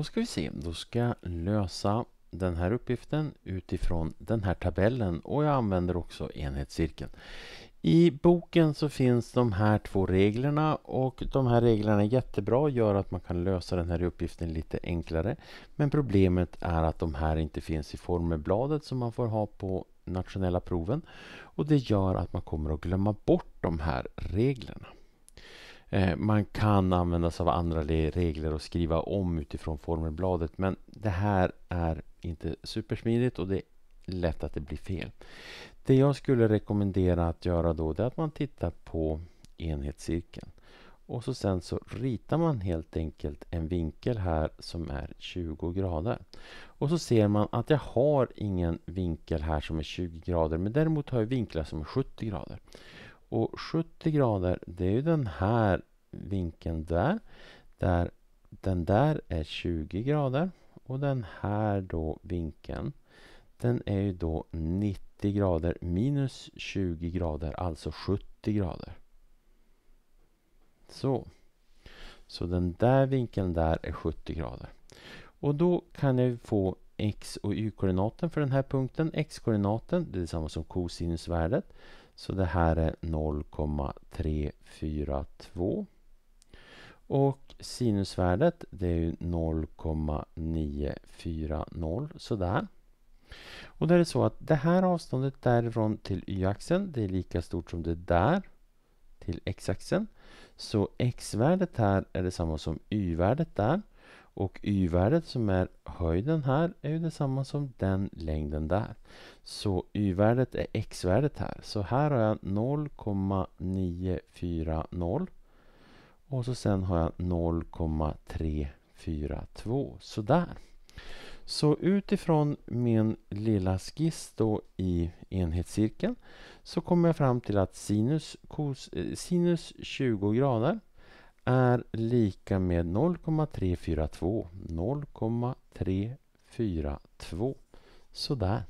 Då ska vi se, då ska jag lösa den här uppgiften utifrån den här tabellen och jag använder också enhetscirkeln. I boken så finns de här två reglerna och de här reglerna är jättebra och gör att man kan lösa den här uppgiften lite enklare. Men problemet är att de här inte finns i formelbladet som man får ha på nationella proven och det gör att man kommer att glömma bort de här reglerna. Eh, man kan använda sig av andra regler och skriva om utifrån formelbladet men det här är inte supersmidigt och det är lätt att det blir fel. Det jag skulle rekommendera att göra då är att man tittar på enhetscirkeln. Och så sen så ritar man helt enkelt en vinkel här som är 20 grader. Och så ser man att jag har ingen vinkel här som är 20 grader men däremot har jag vinklar som är 70 grader. Och 70 grader, det är ju den här vinkeln där. där den där är 20 grader och den här då vinkeln den är ju då 90 grader minus 20 grader, alltså 70 grader. Så. Så den där vinkeln där är 70 grader. Och då kan jag få x och y-koordinaten för den här punkten. X-koordinaten det är detsamma som kosinusvärdet. Så det här är 0,342. Och sinusvärdet det är 0,940 sådär. Och det är så att det här avståndet därifrån till y-axeln det är lika stort som det där till x-axeln. Så x-värdet här är detsamma som y-värdet där. Och y-värdet som är höjden här är ju detsamma som den längden där. Så y-värdet är x-värdet här. Så här har jag 0,940 och så sen har jag 0,342. Sådär. Så utifrån min lilla skiss då i enhetscirkeln så kommer jag fram till att sinus, kos, eh, sinus 20 grader är lika med 0,342. 0,342. Sådär.